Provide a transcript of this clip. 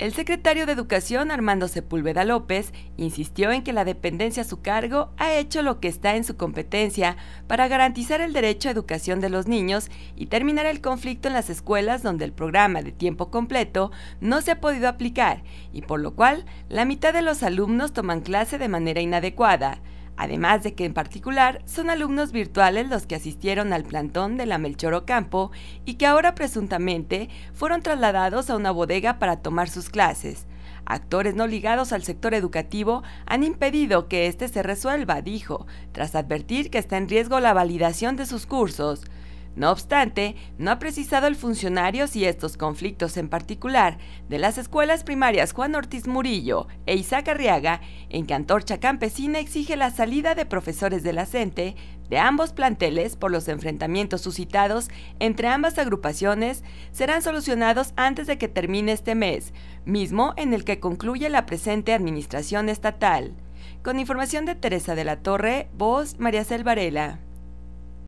El secretario de Educación, Armando Sepúlveda López, insistió en que la dependencia a su cargo ha hecho lo que está en su competencia para garantizar el derecho a educación de los niños y terminar el conflicto en las escuelas donde el programa de tiempo completo no se ha podido aplicar y por lo cual la mitad de los alumnos toman clase de manera inadecuada. Además de que en particular son alumnos virtuales los que asistieron al plantón de la Melchor Ocampo y que ahora presuntamente fueron trasladados a una bodega para tomar sus clases. Actores no ligados al sector educativo han impedido que este se resuelva, dijo, tras advertir que está en riesgo la validación de sus cursos. No obstante, no ha precisado el funcionario si estos conflictos en particular de las escuelas primarias Juan Ortiz Murillo e Isaac Arriaga en antorcha Campesina exige la salida de profesores de la CENTE de ambos planteles por los enfrentamientos suscitados entre ambas agrupaciones serán solucionados antes de que termine este mes, mismo en el que concluye la presente administración estatal. Con información de Teresa de la Torre, voz María Selvarela.